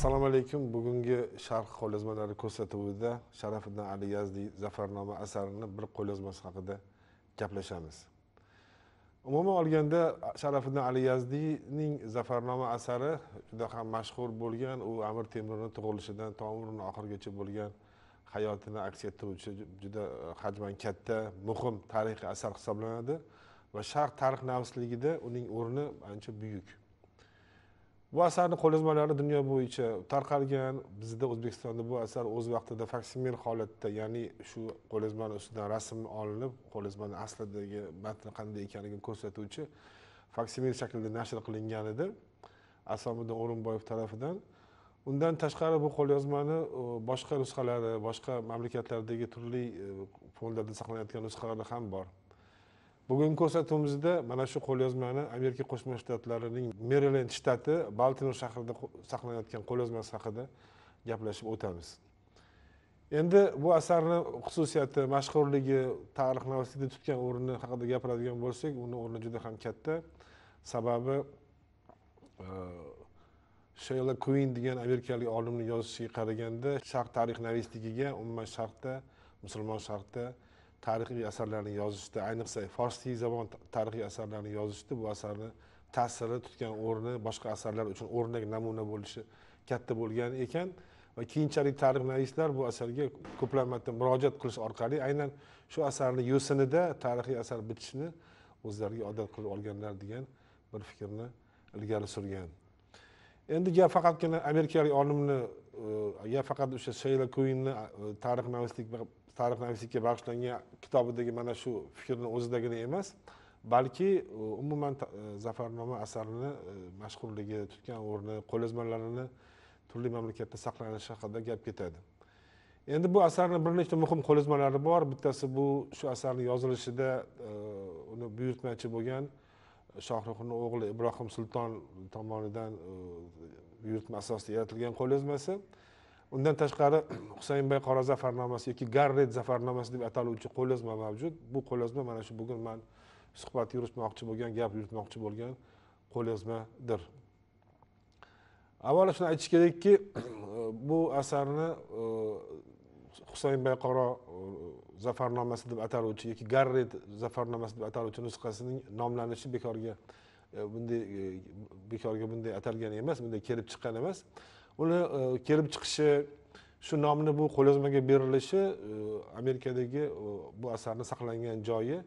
assalomu alaykum bugungi sharh qo'lyozmalari ko'rsatuvida sharafiddin ali yazdiy zafarnoma asarini bir qo'lyozmasi haqida gaplashamiz umuman olganda sharafiddin ali yazdiyning zafarnoma asari juda ham mashhur bo'lgan u amir temurni tug'ilishidan to umrini oxirigacha bo'lgan hayotini aks ettiruvchi juda e, hajman katta muhim tarixiy asar hisoblanadi va sharq tarix navsligida uning o'rni ancha buyuk bu asarni qo'lyozmalari dunyo bo'yicha tarqalgan bizda o'zbekistonda bu asar o'z vaqtida faksimil holatda ya'ni shu qo'lyozmani ustidan rasm olinib qo'lyozmani aslidagi matni qanday ekanligini ko'rsatuvchi faksimil shaklda nashr qilingan edi asomiddin o'rinboyev tarafidan undan tashqari bu qo'lyozmani e, boshqa nusxalari boshqa mamlakatlardagi turli e, fondlarda saqlanayotgan nusxalari ham bor bugungi ko'rsatuvimizda mana shu qo'lyozmani amerika qo'shma shtatlarining merilend shtati baltimor shahrida saqlanayotgan qo'lyozmasi haqida gaplashib o'tamiz endi bu asarni xususiyati mashhurligi tarix tutgan o'rni haqida gapiradigan bo'lsak uni o'rni juda ham katta sababi e, sheyla kuin degan amerikalik olimni yozishiga qaraganda sharq tarixnavisligiga umuman sharqda musulmon sharqda tarixiy asarlarni yozishda ayniqsa farsiy zamon tarixiy asarlarni yozishda bu asarni ta'siri tutgan o'rni boshqa asarlar uchun o'rnak namuna bo'lishi katta bo'lgan ekan va keyinchalik tarixnavislar bu asarga ko'plab marta murojaat qilish orqali aynan shu asarni yo'sinida tarixiy asar bitishni o'zlariga odat qilib olganlar degan bir fikrni ilgari surgan endi gap faqatgina amerikalik olimni ya e, faqat o'sha sheyla kuinni e, tarixnavislik tarix nafislikka bag'ishlangan kitobidagi mana shu fikrni o'zidagina emas balki umuman e, zafarnoma asarini e, mashhurligi tutgan o'rni qo'lyozmalarini turli mamlakatda saqlanishi haqida gap ketadi endi bu asarni bir nechta muhim qo'lyozmalari bor bittasi bu shu asarni yozilishida e, uni buyurtmachi bo'lgan shohruxni o'g'li ibrohim sulton tomonidan buyurtma asosida yaratilgan qo'lyozmasi undan tashqari husaynbay qora zafarnomasi yoki garret zafarnomasi deb ataluvchi qo'lyozma mavjud bu qo'lyozma mana shu bugun man suhbat yuritmoqchi bo'lgan gap yuritmoqchi bo'lgan qo'lyozmadir avvalo shuni aytish kerakki bu asarni e, husaynbay qaro e, zafarnomasi deb ataluvchi yoki garret zafarnomasi deb ataluvchi nusxasining nomlanishi bekorga e, bunday bekorga bunday atalgani emas bunday kelib chiqqan emas uni e, kelib chiqishi shu nomni bu qo'lyozmaga berilishi e, amerikadagi e, bu asarni saqlangan joyi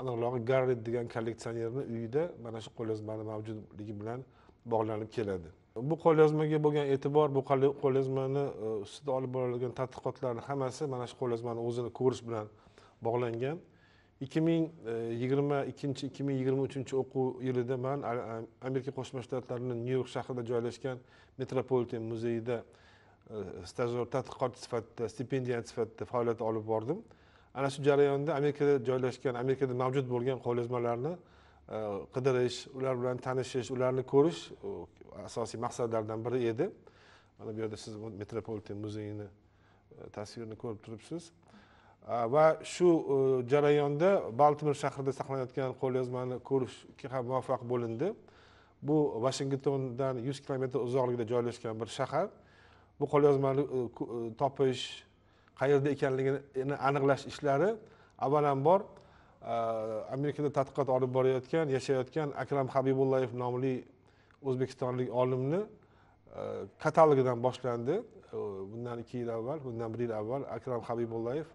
aniqrog'i garret degan kolleksionerni uyida mana shu qo'lyozmani mavjudligi bilan bog'lanib keladi bu qo'lyozmaga bo'lgan e'tibor bu qo'lyozmani ustida olib borilgan tadqiqotlarni hammasi mana shu qo'lyozmani o'zini ko'rish bilan bog'langan 2022 ming e, yigirma ikkinchi ikki ming yigirma uchinchi o'quv yilida man amerika qo'shma shtatlarini nyu york shahrida joylashgan metropoliten muzeyida e, stajyor tadqiqotchi sifatida stipendiant sifatida faoliyat olib bordim ana shu jarayonda amerikada joylashgan amerikada mavjud bo'lgan qo'lyozmalarni e, qidirish ular bilan tanishish ularni ko'rish asosiy maqsadlardan biri edi mana bu yerda siz metropoliten muzeyini tasvirini ko'rib turibsiz va э, shu э, jarayonda baltimor shahrida saqlanayotgan qo'lyozmani ko'rishga ham muvaffaq bo'lindi bu vashingtondan yuz kilometr uzoqlikda joylashgan bir shahar bu qo'lyozmani e, e, topish qayerda ekanligini aniqlash ishlari avvalambor e, amerikada tadqiqot olib borayotgan yashayotgan akram habibullayev nomli o'zbekistonlik olimni katalogidan boshlandi bundan ikki yil avval bundan bir yil avval akram habibullayev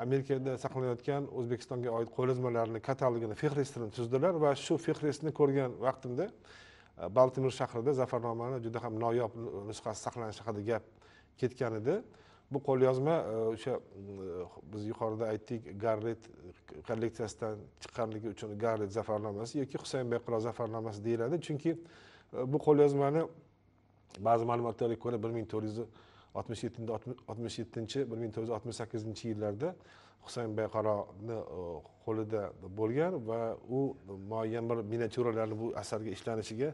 amerikada saqlanayotgan o'zbekistonga oid qo'lyozmalarni katalogini fehristini tuzdilar va shu fehristni ko'rgan vaqtimda e, baltimor shahrida zafarnomani juda ham noyob nusxasi saqlanishi haqida gap ketgan edi bu qo'lyozma e, o'sha e, biz yuqorida aytdik garret kolleksiyasidan chiqqanligi uchun garret zafarnomasi yoki husaynbek qulov zafarnomasi deyiladi chunki bu qo'lyozmani ba'zi ma'lumotlarga ko'ra bir ming to'rt yuz oltmish yettinchi oltmish yettinchi bir ming yuz oltmish sakkizinchi yillarda husayn bayqaroni qo'lida bo'lgan va u muayyan bir miniatyuralarni bu asarga ishlanishiga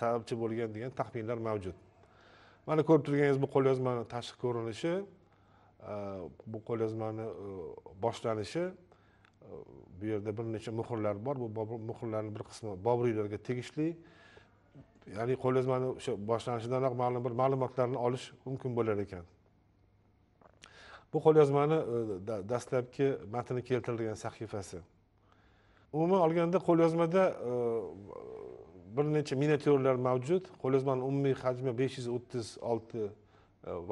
sababchi bo'lgan degan taxminlar mavjud mana ko'rib turganingiz bu qo'lyozmani tashqi ko'rinishi bu qo'lyozmani boshlanishi bu yerda bir necha muhrlar bor bu muhrlarni bir qismi boburiylarga tegishli ya'ni qo'lyozmani o'sha boshlanishidanoq ma'lum bir ma'lumotlarni olish mumkin bo'lar ekan bu qo'lyozmani e, dastlabki matni keltirilgan sahifasi umuman olganda qo'lyozmada e, bir necha miniatyurlar mavjud qo'lyozmani umumiy hajmi besh yuz o'ttiz olti e,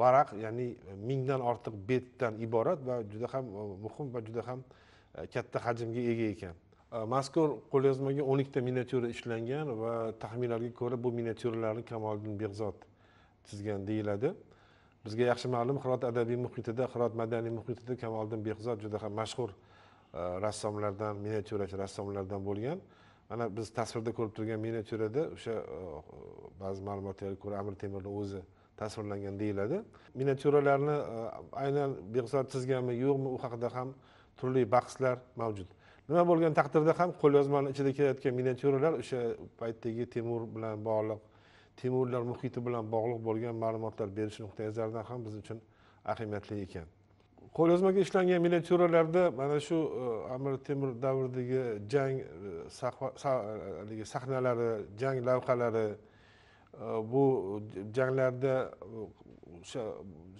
varaq ya'ni mingdan ortiq betdan iborat va juda ham muhim va juda ham katta hajmga ega ekan Э, mazkur qo'lyozmaga o'n ikkita miniatyura ishlangan va taxminlarga ko'ra bu miniatyuralarni kamoliddin behzod chizgan deyiladi bizga yaxshi ma'lum hirot adabiy muhitida hirot madaniy muhitida kamoliddin behzod juda ham mashhur e, rassomlardan miniatyurachi rassomlardan bo'lgan mana biz tasvirda ko'rib turgan miniatyurada o'sha e, ba'zi ma'lumotlarga ko'ra amir temurni o'zi tasvirlangan deyiladi miniatyuralarni e, aynan behzod chizganmi yo'qmi u haqida ham turli bahslar mavjud nima bo'lgan taqdirda ham qo'lyozmani ichida kelayotgan miniatyuralar o'sha paytdagi temur bilan bog'liq temurlar muhiti bilan bog'liq bo'lgan ma'lumotlar berish nuqtai nazaridan ham biz uchun ahamiyatli ekan qo'lyozmaga ishlangan miniatyuralarda mana shu e, amir temur davridagi jang e, e, haligi sahnalari jang lavhalari bu janglarda o'sha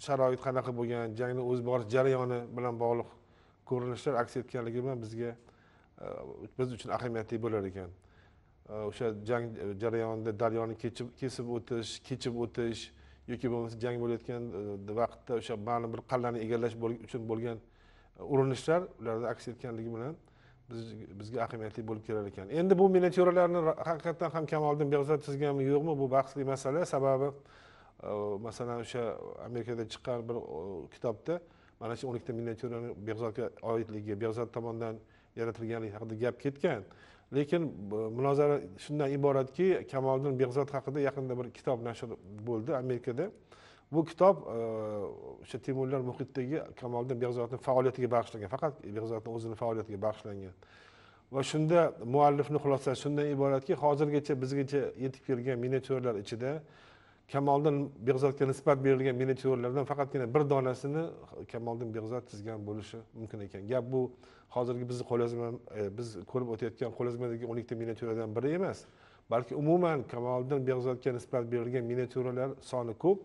sharoit qanaqa bo'lgan jangni o'zi borish jarayoni bilan bog'liq ko'rinishlar aks etganligi bilan bizga Э, biz uchun ahamiyatli bo'lar ekan э, o'sha jang э, jarayonida daryoni kechib kesib o'tish kechib o'tish yoki bo'lmasa jang bo'layotgan e, vaqtda o'sha ma'lum bir qal'ani egallash uchun bo'lgan e, urinishlar ularda aks etganligi bilan bizga ahamiyatli bo'lib kelar ekan endi bu miniatyuralarni haqiqatdan ham kamoliddin behzod chizganmi yo'qmi bu bahsli masala sababi e, masalan o'sha amerikada chiqqan bir kitobda mana shu o'n ikkita miniatyurani behzodga oidligi behzod tomonidan yaratilganligi haqida gap ketgan lekin munozara shundan iboratki kamoliddin behzod haqida yaqinda bir kitob nashr bo'ldi amerikada bu kitob e, o'sha temurlar muhitdagi kamoliddin behzodni faoliyatiga bag'ishlangan faqat behzodni o'zini faoliyatiga bag'ishlangan va shunda muallifni xulosasi shundan iboratki hozirgacha bizgacha yetib kelgan miniatyurlar ichida kamoldin beg'zodga nisbat berilgan miniatyuralardan faqatgina bir donasini kamoldin beg'zod chizgan bo'lishi mumkin ekan gap bu hozirgi bizni qo'lyozma e, biz ko'rib o'tayotgan qo'lyozmadagi o'n ikkita miniatyuradan biri emas balki umuman kamoliddin beg'zodga nisbat berilgan miniatyuralar soni ko'p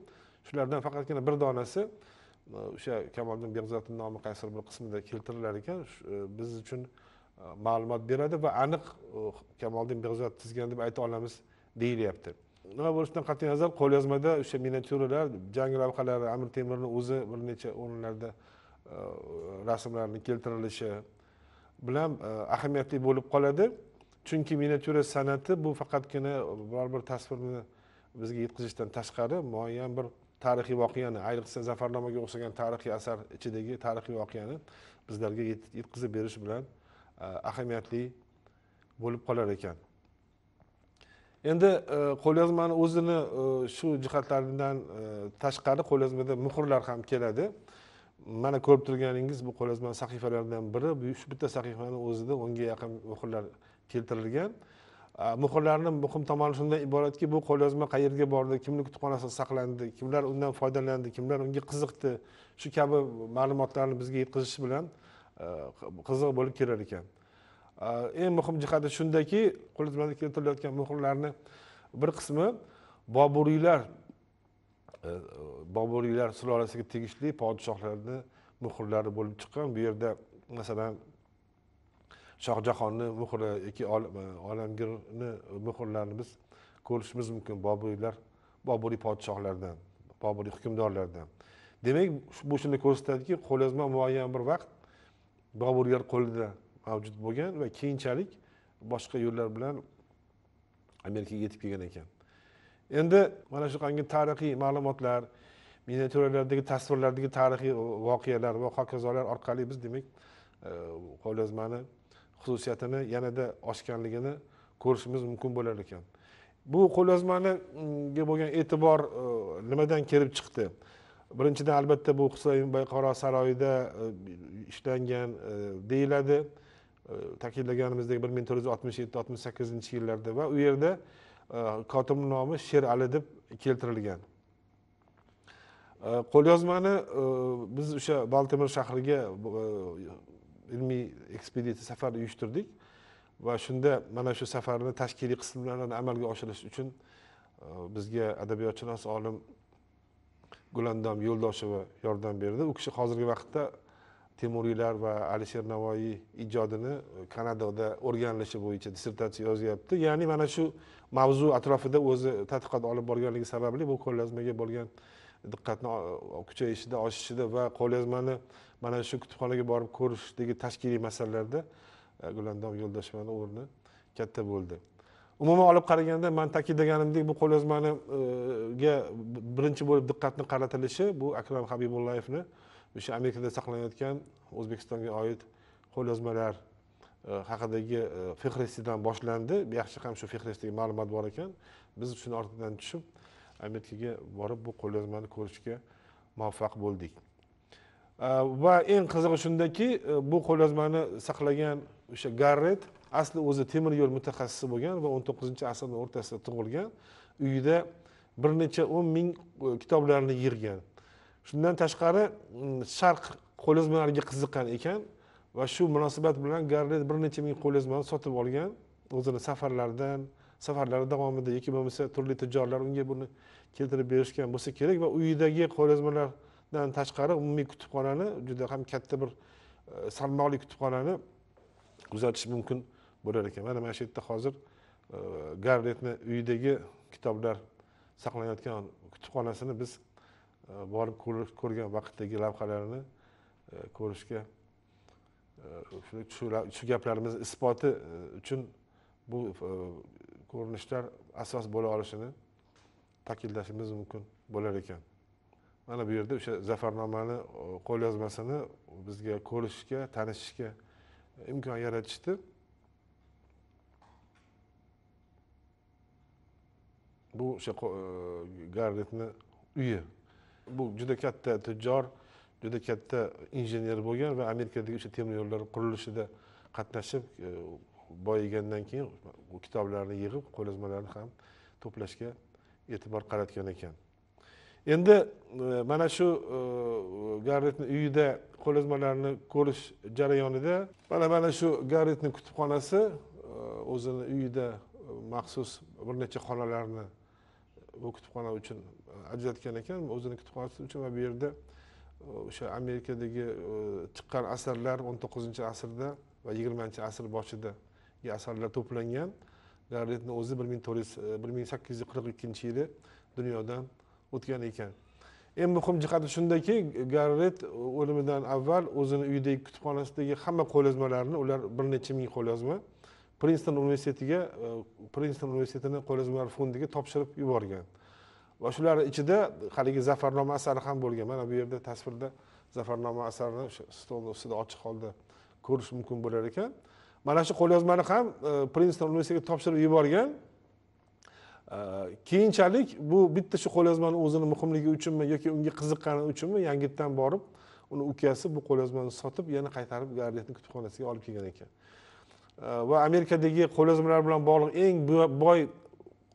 shulardan faqatgina bir donasi e, o'sha kamoliddin behzodni nomi qaysidir bir qismida keltirilar ekan e, biz uchun ma'lumot beradi va aniq kamoliddin beg'zod chizgan deb ayta olamiz deyilyapti nima bo'lishidan qat'iy nazar qo'lyozmada o'sha miniatyuralar jang lavhalari amir temurni o'zi bir necha o'rinlarda uh, rasmlarni keltirilishi bilan uh, ahamiyatli bo'lib qoladi chunki miniatyura san'ati bu faqatgina biror bir tasvirni bizga yetkazishdan tashqari muayyan bir tarixiy voqeani ayniqsa zafarnomaga o'xshagan tarixiy asar ichidagi tarixiy voqeani bizlarga yetkazib berish bilan uh, ahamiyatli bo'lib qolar ekan endi qo'lyozmani e, o'zini e, shu jihatlaridan e, tashqari qo'lyozmada muhrlar ham keladi mana ko'rib turganingiz bu qo'lyozma sahifalaridan biri shu bitta sahifani o'zida o'nga yaqin muhrlar keltirilgan muhrlarni muhim tomoni shundan iboratki bu qo'lyozma qayerga bordi kimni kutubxonasida saqlandi kimlar undan foydalandi kimlar unga qiziqdi shu kabi ma'lumotlarni bizga yetkazishi bilan qiziq bo'lib kelar ekan Э, eng muhim jihati shundaki qo'l keltirilayotgan muhrlarni bir qismi boburiylar e, boburiylar sulolasiga tegishli podshohlarni muhrlari bo'lib chiqqan bu yerda masalan jahonni muhri yoki e, olamgirni muhrlarini biz ko'rishimiz mumkin boburiylar boburiy podshohlardan boburiy hukmdorlardan demak bu shuni ko'rsatadiki qo'lyozma muayyan bir vaqt boburiylar qo'lida mavjud bo'lgan va keyinchalik boshqa yo'llar bilan amerikaga yetib kelgan ekan endi mana shunaqangi tarixiy ma'lumotlar miniaturalardagi tasvirlardagi tarixiy voqealar va hokazolar orqali biz demak qo'lyozmani e, xususiyatini yanada oshganligini ko'rishimiz mumkin bo'lar ekan bu qo'lyozmaniga bo'lgan e'tibor e, nimadan kelib chiqdi birinchidan albatta bu husayn bayqaro saroyida e, ishlangan deyiladi ta'kidlaganimizdek bir ming to'rt yuz oltmish yetti oltmish sakkizinchi yillarda va u yerda kotibni e, nomi sherali deb keltirilgan e, qo'lyozmani e, biz o'sha baltimor shahriga ilmiy ekspeditsiya safar uyushtirdik va shunda mana shu safarni tashkiliy qismlarini amalga oshirish uchun bizga adabiyotshunos olim gulandom yo'ldosheva yordam berdi u kishi hozirgi vaqtda temuriylar va alisher navoiy ijodini e, kanadada o'rganilishi bo'yicha dissertatsiya yozyapti ya'ni mana shu mavzu atrofida o'zi tadqiqot olib borganligi sababli bu qo'lyozmaga bo'lgan diqqatni e, kuchayishida oshishida va qo'lyozmani mana shu kutubxonaga borib ko'rishdagi tashkiliy masalalarda e, gulandom yo'ldoshevani o'rni katta bo'ldi umuman olib qaraganda man ta'kidlaganimdek bu qo'lyozmaniga birinchi bo'lib diqqatni qaratilishi bu akram habibullayevni o'sha amerikada saqlanayotgan o'zbekistonga oid qo'lyozmalar e, haqidagi e, fehristidan boshlandi yaxshi ham shu fehristdagi ma'lumot bor ekan biz shuni ortidan tushib amerikaga borib bu qo'lyozmani ko'rishga muvaffaq bo'ldik e, va eng qizig'i shundaki bu qo'lyozmani saqlagan o'sha garret asli o'zi temir yo'l mutaxassisi bo'lgan va o'n to'qqizinchi asrni o'rtasida tug'ilgan uyida bir necha o'n ming kitoblarni yig'gan shundan tashqari mm, sharq qo'lyozmalariga qiziqqan ekan va shu munosabat bilan garret bir necha ming qo'lyozmani sotib olgan o'zini safarlaridan safarlari davomida yoki bo'lmasa turli tijorlar unga buni keltirib berishgan bo'lsa kerak va uyidagi qo'lyozmalardan tashqari umumiy kutubxonani juda ham katta bir e, salmoqli kutubxonani kuzatish mumkin bo'lar ekan mana mana shu yerda hozir e, garretni uyidagi kitoblar saqlanayotgan kutubxonasini biz Э, borib ko'rgan vaqtdagi lavhalarni e, ko'rishga e, shu shu gaplarimizni isboti e, uchun bu ko'rinishlar asos bo'la olishini ta'kidlashimiz mumkin bo'lar ekan mana bu yerda o'sha zafarnomani qo'lyozmasini bizga ko'rishga tanishishga imkon yaratishdi bu o'sha garretni uyi bu juda katta tijjor juda katta injener bo'lgan va amerikadagi o'sha temir yo'llar qurilishida qatnashib e, boyigandan keyin u kitoblarni yig'ib qo'lyozmalarni ham to'plashga e'tibor qaratgan ekan endi e, mana shu e, garretni uyida qo'lyozmalarni ko'rish jarayonida mana mana shu garretni kutubxonasi o'zini uyida maxsus bir necha xonalarni bu kutubxona uchun ajratgan ekan o'zini kutubxonasi uchun va bu yerda e, o'sha amerikadagi e, chiqqan asarlar o'n to'qqizinchi asrda va yigirmanchi asr boshidagi asarlar to'plangan garretni o'zi bir ming to'rt yuz e, bir ming sakkiz yuz qirq ikkinchi yili dunyodan o'tgan ekan eng muhim jihati shundaki garret o'limidan avval o'zini uyidagi kutubxonasidagi hamma qo'lyozmalarini ular bir necha ming qo'lyozma prinston universitetiga prinston universitetini qo'lyozmalar fondiga topshirib yuborgan va shularni ichida haligi zafarnoma asari ham bo'lgan mana bu yerda tasvirda zafarnoma asarini o'sha stolni ustida ochiq holda ko'rish mumkin bo'lar ekan mana shu qo'lyozmani ham e, prinston universitetiga topshirib yuborgan e, keyinchalik bu bitta shu qo'lyozmani o'zini muhimligi uchunmi yoki unga qiziqqani uchunmi yangitdan borib uni ukasi bu qo'lyozmani sotib yana qaytarib garletni kutubxonasiga olib kelgan ekan e, va amerikadagi qo'lyozmalar bilan bog'liq eng boy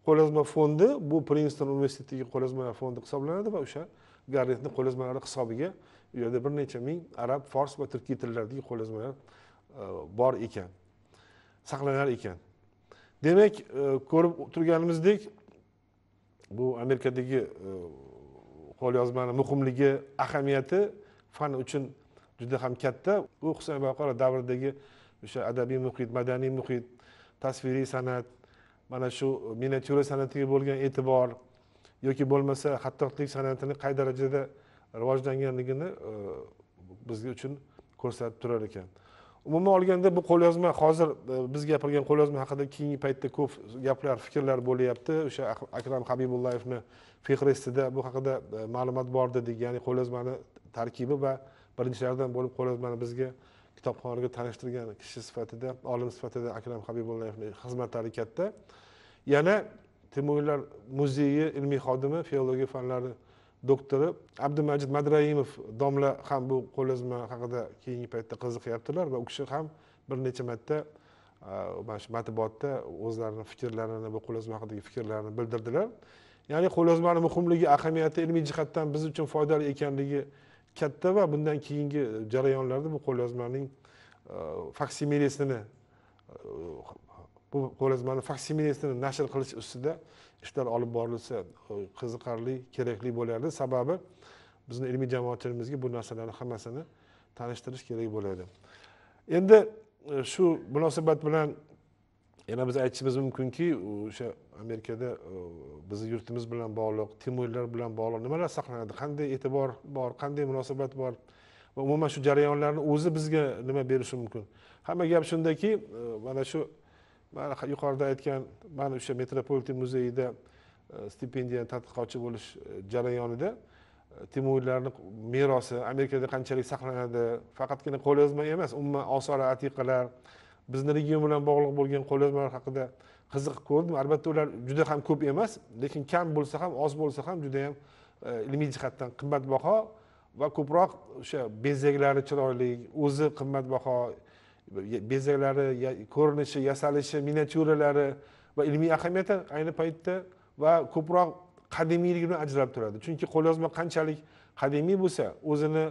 qo'lyozma fondi bu prinston universitetidagi qo'lyozmalar fondi hisoblanadi va o'sha garretni qo'lyozmalari hisobiga u yerda bir necha ming arab fors va turkiy tillardagi qo'lyozmalar e, bor ekan saqlanar ekan demak e, ko'rib turganimizdek bu amerikadagi e, qo'lyozmani muhimligi ahamiyati fan uchun juda ham katta u husayn baqaro davridagi o'sha adabiy muhit madaniy muhit tasviriy san'at mana shu miniatyura san'atiga bo'lgan e'tibor yoki bo'lmasa xattotlik san'atini qay darajada rivojlanganligini e, bizga uchun ko'rsatib turar ekan umuman olganda bu qo'lyozma hozir e, biz gapirgan qo'lyozma haqida keyingi paytda ko'p gaplar fikrlar bo'lyapti o'sha akram habibullayevni fehristida bu haqida e, ma'lumot bor dedik ya'ni qo'lyozmani tarkibi va birinchilardan bo'lib qo'lyozmani bizga kitobxonlarga tanishtirgan kishi sifatida olim sifatida akram habibullayevni xizmatlari katta yana temuriylar muzeyi ilmiy xodimi filologiya fanlari doktori abdumajid madraimov domla ham bu qo'lyozma haqida keyingi paytda qiziqyaptilar va u kishi ham bir necha marta e, mana shu matbuotda o'zlarini fikrlarini bu qo'lyozma haqidagi fikrlarini bildirdilar ya'ni qo'lyozmani muhimligi ahamiyati ilmiy jihatdan biz uchun foydali ekanligi katta va bundan keyingi e, jarayonlarda bu qo'lyozmaning e, faksimilisini e, bu qo'lyozmani faksimilisini nashr qilish ustida ishlar olib borilsa qiziqarli kerakli bo'lardi sababi bizni ilmiy jamoatchiligimizga bu narsalarni hammasini tanishtirish kerak bo'ladi endi shu munosabat bilan yana biz aytishimiz mumkinki o'sha amerikada e, bizni yurtimiz bilan bog'liq temurlar bilan bog'liq nimalar saqlanadi qanday e'tibor bor qanday munosabat bor va umuman shu jarayonlarni o'zi bizga nima berishi mumkin hamma gap shundaki e, mana shu mana yuqorida aytgan mana o'sha metropoliten muzeyida e, stipendiya tadqiqotchi bo'lish jarayonida temurlarni merosi amerikada qanchalik saqlanadi faqatgina qo'lyozma emas umuman osori atiqalar bizni region bilan bog'liq bo'lgan qo'lyozmalar haqida qiziq ko'rdim albatta ular juda ham ko'p emas lekin kam bo'lsa ham oz bo'lsa ham juda yam e, ilmiy jihatdan qimmatbaho va ko'proq o'sha bezaklari chiroyli o'zi qimmatbaho bezaklari ko'rinishi yasalishi miniatyuralari va ilmiy ahamiyati ayni paytda va ko'proq qadimiyligini ajralib turadi chunki qo'lyozma qanchalik qadimiy bo'lsa o'zini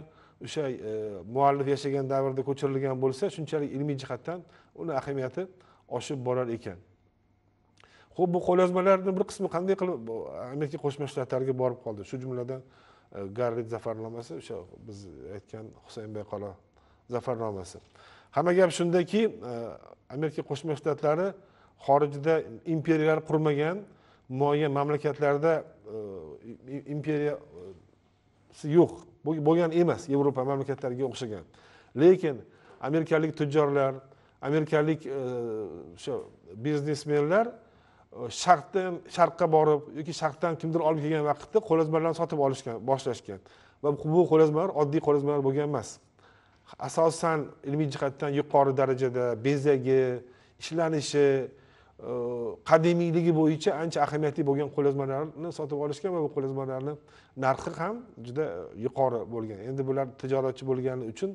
o'sha e, muallif yashagan davrda ko'chirilgan bo'lsa shunchalik ilmiy jihatdan uni ahamiyati oshib borar ekan ho'p bu qo'lyozmalarni bir qismi qanday qilib amerika qo'shma shtatlariga borib qoldi shu jumladan e, garrid zafarnomasi o'sha biz aytgan husaynbay qalo zafarnomasi hamma gap shundaki e, amerika qo'shma shtatlari xorijda imperiyalar qurmagan muayyan mamlakatlarda e, imperiyasi yo'q bo'lgan emas yevropa mamlakatlariga o'xshagan lekin amerikalik tujjorlar amerikalik o'sha biznesmenlar sharqda sharqqa borib yoki sharqdan kimdir olib kelgan vaqtda qo'lyozmalarni sotib olishgan boshlashgan va bu qo'lyozmalar oddiy qo'lyozmalar bo'lgan emas asosan ilmiy jihatdan yuqori darajada bezagi ishlanishi qadimiyligi bo'yicha ancha ahamiyatli bo'lgan qo'lyozmalarni sotib olishgan va bu qo'lyozmalarni narxi ham juda yuqori bo'lgan endi bular tijoratchi bo'lgani uchun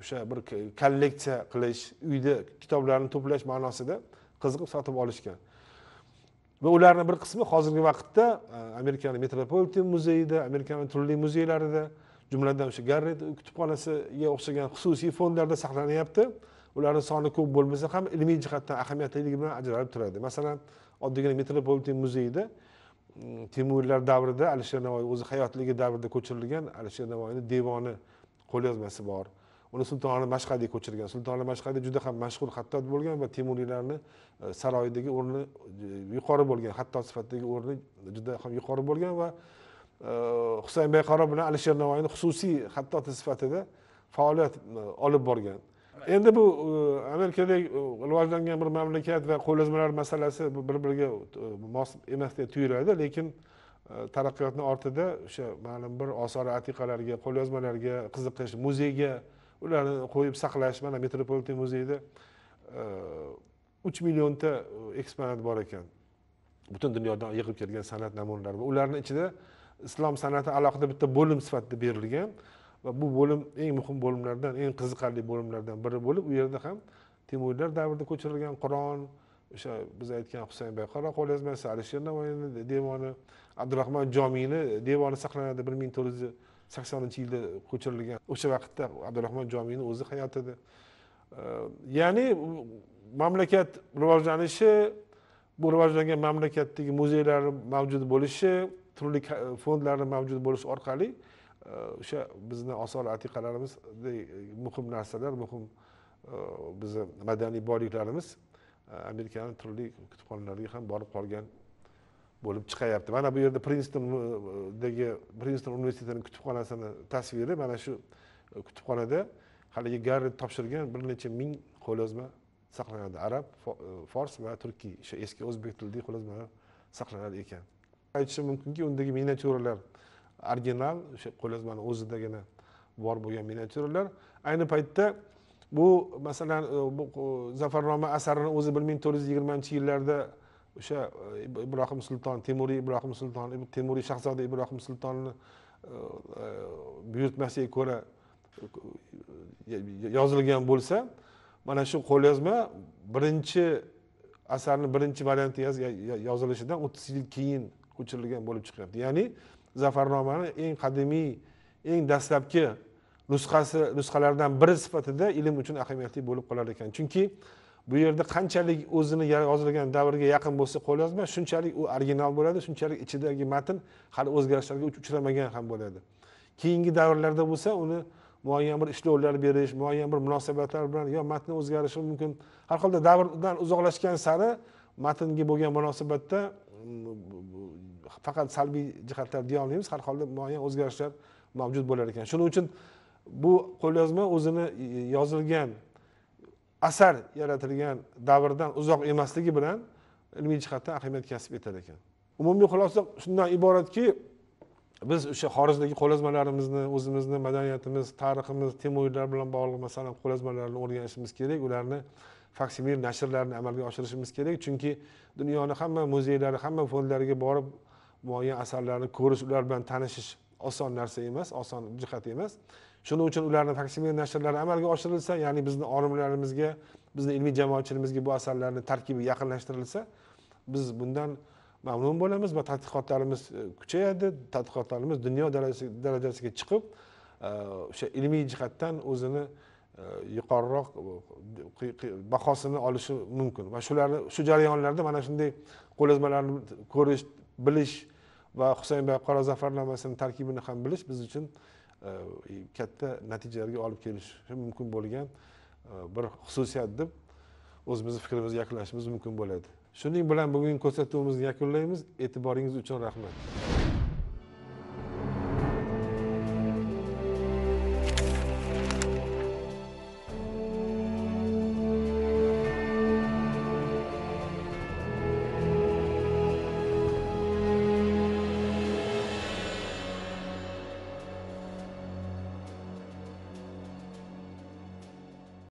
o'sha bir kolleksiya qilish uyda kitoblarni to'plash ma'nosida qiziqib sotib olishgan va ularni bir qismi hozirgi vaqtda e, amerikani metropoliten muzeyida amerikani turli muzeylarida jumladan o'sha garret kutubxonasiga o'xshagan xususiy fondlarda saqlanyapti ularni soni ko'p bo'lmasa ham ilmiy jihatdan ahamiyatliligi bilan ajralib turadi masalan oddiygina metropoliten muzeyida mm, temuriylar davrida alisher navoiy o'zi hayotligi davrida ko'chirilgan alisher navoiyni devoni qo'lyozmasi bor uni sultonali mashhadiy ko'chirgan sultonali mashhadiy juda ham mashhur xattot bo'lgan va temuriylarni e, saroyidagi o'rni e, yuqori bo'lgan xattot sifatidagi o'rni juda ham yuqori bo'lgan va e, husayn bayqaro bilan alisher navoiyni xususiy xattoti sifatida faoliyat olib borgan endi bu amerikadek rivojlangan bir mamlakat va qo'lyozmalar masalasi bir biriga mos emasdek tuyuladi lekin taraqqiyotni ortida o'sha ma'lum bir osori atiqalarga qo'lyozmalarga qiziqish muzeyga ularni qo'yib saqlash mana metropoliten muzeyda e, uch millionta e, eksponat bor ekan butun dunyodan yig'ib kelgan san'at namunalari va ularni ichida islom san'ati alohida bitta bo'lim sifatida berilgan va bu bo'lim eng muhim bo'limlardan eng qiziqarli bo'limlardan biri bo'lib u yerda ham temuriylar davrida ko'chirilgan qur'on o'sha biz aytgan husayn bayqaro qo'lyozmasi alisher navoiyni devoni abdurahmon jomiyni devoni saqlanadi bir ming to'rt yuz saksoninchi yilda ko'chirilgan o'sha vaqtda abdurahmon jomiyni o'zi hayot edi ya'ni mamlakat rivojlanishi bu rivojlangan mamlakatdagi muzeylarni mavjud bo'lishi turli fondlarni mavjud bo'lishi orqali o'sha bizni osor atiqalarimiz muhim narsalar muhim bizni madaniy boyliklarimiz amerikani turli kutubxonalariga ham borib qolgan bo'lib chiqyapti mana bu yerda prinstondagi e, prinston universitetining kutubxonasini tasviri mana shu e, kutubxonada haligi garri topshirgan bir necha ming qo'lyozma saqlanadi arab e, fors va turkiy o'sha eski o'zbek tilidagi qo'lyozmalar saqlanadi ekan aytishim mumkinki undagi miniatyuralar original o'sha qo'lyozmani o'zidagina bor bo'lgan miniatyuralar ayni paytda bu masalan bu zafarnoma asarini o'zi bir ming to'rt yuz yigirmanchi yillarda o'sha e, ibrohim sulton temuriy ibrohim sulton temuriy shahzoda ibrohim sultonni e, e, buyurtmasiga ko'ra yozilgan bo'lsa mana shu qo'lyozma birinchi asarni birinchi varianti yozilishidan o'ttiz yil keyin ko'chirilgan bo'lib chiqyapti ya'ni zafarnomani eng qadimiy eng dastlabki nusxasi nusxalardan biri sifatida ilm uchun ahamiyatli bo'lib qolar ekan chunki bu yerda qanchalik o'zini yozilgan davrga yaqin bo'lsa qo'lyozma shunchalik u original bo'ladi shunchalik ichidagi matn hali o'zgarishlarga uchramagan ham bo'ladi keyingi davrlarda bo'lsa uni muayyan bir ishlovlar berish muayyan bir munosabatlar bilan yo matni o'zgarishi mumkin har holda davrdan uzoqlashgan sari matnga bo'lgan munosabatda mm, faqat salbiy jihatlar deya olmaymiz har holda muayyan o'zgarishlar mavjud bo'lar ekan shuning uchun bu qo'lyozma o'zini yozilgan asar yaratilgan davrdan uzoq emasligi bilan ilmiy jihatdan ahamiyat kasb etar ekan umumiy xulosa shundan iboratki biz o'sha xorijdagi qo'lyozmalarimizni o'zimizni madaniyatimiz tariximiz temuriylar bilan bog'liq masalan qo'lyozmalarni o'rganishimiz kerak ularni faksimil nashrlarini amalga oshirishimiz kerak chunki dunyoni hamma muzeylari hamma fondlariga borib muayyan asarlarni ko'rish ular bilan tanishish oson narsa emas oson jihat emas shuning uchun ularni faksimil nashrlari amalga oshirilsa ya'ni bizni olimlarimizga bizni ilmiy jamoatchiligimizga bu asarlarni tarkibi yaqinlashtirilsa biz bundan mamnun bo'lamiz va tadqiqotlarimiz e, kuchayadi tadqiqotlarimiz dunyo darajasiga chiqib e, o'sha ilmiy jihatdan o'zini e, yuqoriroq bahosini olishi mumkin va shularni shu jarayonlarda mana shunday qo'lyozmalarni ko'rish bilish va husaynbay qora zafarnomasini tarkibini ham bilish biz uchun Э, katta natijalarga olib kelishi mumkin bo'lgan э, bir xususiyat deb o'zimizni fikrimizni yakunlashimiz mumkin bo'ladi shuning bilan bugungi ko'rsatuvimizni yakunlaymiz e'tiboringiz uchun rahmat